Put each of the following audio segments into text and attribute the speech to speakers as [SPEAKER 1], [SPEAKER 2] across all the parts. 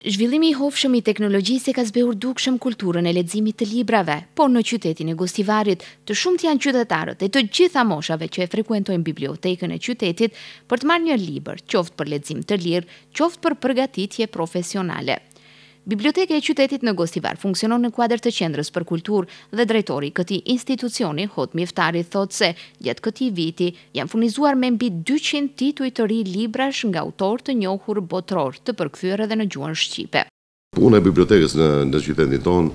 [SPEAKER 1] Zhvillimi i hofshëm i teknologjisë e ka zbehur dukshëm kulturën e leximit të librave, por në qytetin e Gostivarit të shumtë janë qytetarët e të gjitha moshave që e frekuentojnë bibliotekën e qytetit për të marrë një libër, qoftë për lexim të lirë, qoftë për përgatitje profesionale. Biblioteka e qytetit në Gostivar funksionon në kuadrë të qendrës për kultur dhe drejtori këti institucioni, hot mjeftari, thot se gjatë këti viti janë funizuar me mbi 200 tituj të ri librash nga autor të njohur botror të përkthyre dhe në gjuën Shqipe.
[SPEAKER 2] Puna e bibliotekës në, në qytetin ton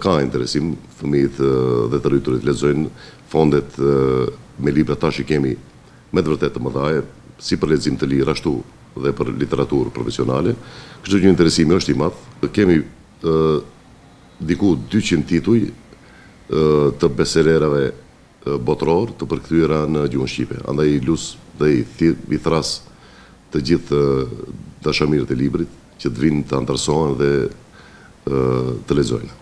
[SPEAKER 2] ka interesim fëmijët dhe të rriturit lezojnë fondet me libra tash i kemi me të vërtet të mëdhaje, si për lezim të lirë, ashtu dhe për literaturë profesionale, çdo një interesimi është i madhë, Kemi diku 200 tituj të beselerave botror të përkthyera në gjuhën shqipe. Andaj i lus dhe i thras të gjithë dashamirët e librit që të vinë të antarsohen dhe të lezojnë.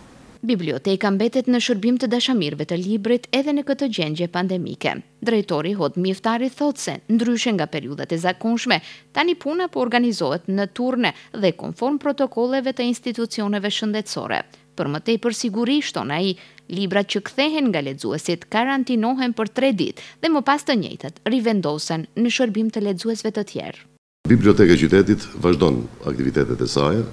[SPEAKER 1] Biblioteka mbetet në shërbim të dashamirve të librit edhe në këtë gjengje pandemike. Drejtori Hot Miftari thotë se, ndryshe nga periudhat e zakonshme, tani puna po organizohet në turne dhe konform protokolleve të institucioneve shëndetësore. Për më tej për sigurisht ona i librat që kthehen nga lexuesit karantinohen për 3 ditë dhe më pas të njëjtat rivendosen në shërbim të lexuesve të tjerë.
[SPEAKER 2] Biblioteka e qytetit vazhdon aktivitetet e saj,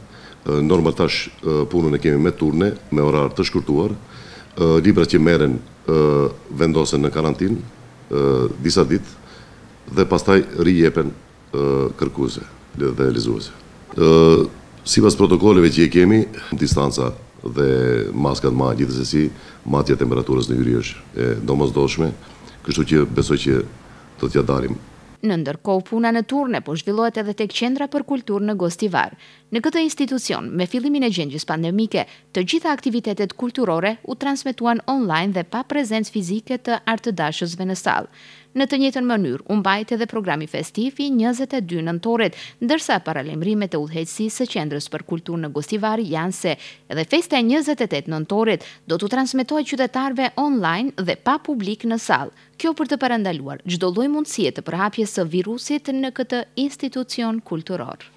[SPEAKER 2] normal tash punën e kemi me turne, me orar të shkurtuar, libra që meren vendosen në karantin, disa dit, dhe pastaj rijepen kërkuze dhe realizuese. Si pas protokolleve që i kemi, distanca dhe maskat ma gjithës e si, matja temperaturës në yri është e domës doshme, kështu që besoj që do t'ja darim
[SPEAKER 1] në ndërkohë puna në turne po zhvillohet edhe tek qendra për kulturë në Gostivar. Në këtë institucion, me fillimin e gjendjes pandemike, të gjitha aktivitetet kulturore u transmetuan online dhe pa prezencë fizike të artëdashësve në sallë. Në të njëjtën mënyrë, u mbajt edhe programi festiv i 22 nëntorit, ndërsa paralajmërimet e udhëheqësisë së Qendrës për Kulturë në Gostivar janë se edhe festa e 28 nëntorit do të transmetohet qytetarëve online dhe pa publik në sallë. Kjo për të parandaluar çdo lloj mundësie të përhapjes së virusit në këtë institucion kulturor.